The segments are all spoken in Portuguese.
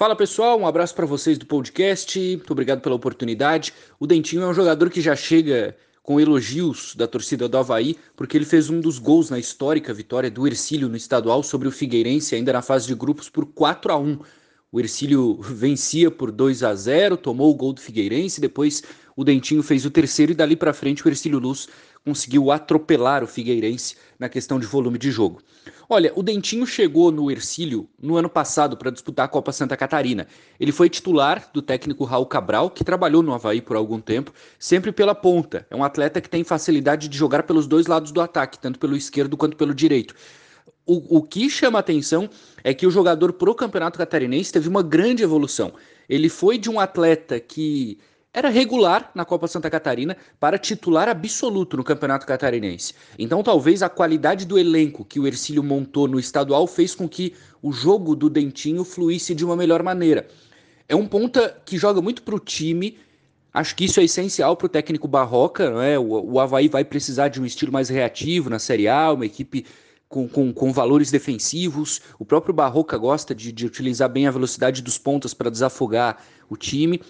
Fala pessoal, um abraço para vocês do podcast. Muito obrigado pela oportunidade. O Dentinho é um jogador que já chega com elogios da torcida do Havaí, porque ele fez um dos gols na histórica vitória do Ercílio no estadual sobre o Figueirense, ainda na fase de grupos, por 4 a 1 o Ercílio vencia por 2 a 0, tomou o gol do Figueirense, depois o Dentinho fez o terceiro e dali para frente o Ercílio Luz conseguiu atropelar o Figueirense na questão de volume de jogo. Olha, o Dentinho chegou no Ercílio no ano passado para disputar a Copa Santa Catarina. Ele foi titular do técnico Raul Cabral, que trabalhou no Havaí por algum tempo, sempre pela ponta. É um atleta que tem facilidade de jogar pelos dois lados do ataque, tanto pelo esquerdo quanto pelo direito o, o que chama atenção é que o jogador pro Campeonato Catarinense teve uma grande evolução. Ele foi de um atleta que era regular na Copa Santa Catarina para titular absoluto no Campeonato Catarinense. Então, talvez a qualidade do elenco que o Ercílio montou no estadual fez com que o jogo do Dentinho fluísse de uma melhor maneira. É um ponta que joga muito para o time. Acho que isso é essencial para o técnico Barroca. Né? O, o Havaí vai precisar de um estilo mais reativo na Série A, uma equipe com, com, com, valores defensivos. O próprio Barroca gosta de, de utilizar bem a velocidade dos pontas para desafogar o time.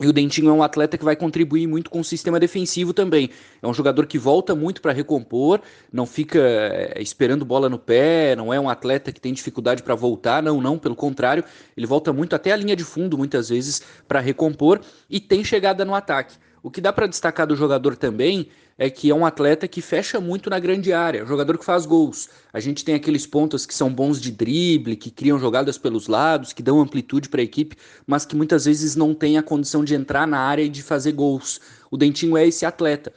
E o Dentinho é um atleta que vai contribuir muito com o sistema defensivo também. É um jogador que volta muito para recompor, não fica eh, esperando bola no pé, não é um atleta que tem dificuldade para voltar, não, não, pelo contrário, ele volta muito até a linha de fundo muitas vezes para recompor e tem chegada no ataque. O que dá para destacar do jogador também é que é um atleta que fecha muito na grande área, jogador que faz gols. A gente tem aqueles pontas que são bons de drible, que criam jogadas pelos lados, que dão amplitude para a equipe, mas que muitas vezes não tem a condição de entrar na área e de fazer gols. O Dentinho é esse atleta.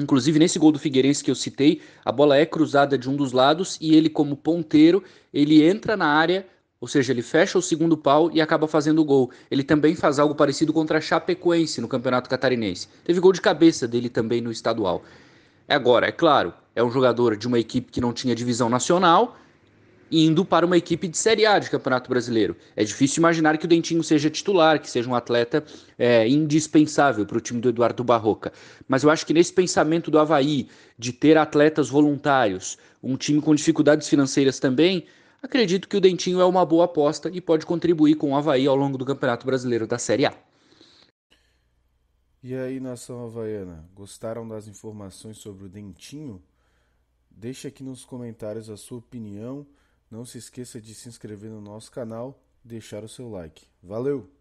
Inclusive, nesse gol do Figueirense que eu citei, a bola é cruzada de um dos lados e ele, como ponteiro, ele entra na área ou seja, ele fecha o segundo pau e acaba fazendo o gol. Ele também faz algo parecido contra a Chapecoense no Campeonato Catarinense. Teve gol de cabeça dele também no estadual. É agora, é claro, é um jogador de uma equipe que não tinha divisão nacional, indo para uma equipe de Série A de Campeonato Brasileiro. É difícil imaginar que o Dentinho seja titular, que seja um atleta é, indispensável para o time do Eduardo Barroca. Mas eu acho que nesse pensamento do Havaí, de ter atletas voluntários, um time com dificuldades financeiras também, acredito que o Dentinho é uma boa aposta e pode contribuir com o Havaí ao longo do Campeonato Brasileiro da Série A. E aí, nação havaiana, gostaram das informações sobre o Dentinho? Deixe aqui nos comentários a sua opinião. Não se esqueça de se inscrever no nosso canal, deixar o seu like. Valeu!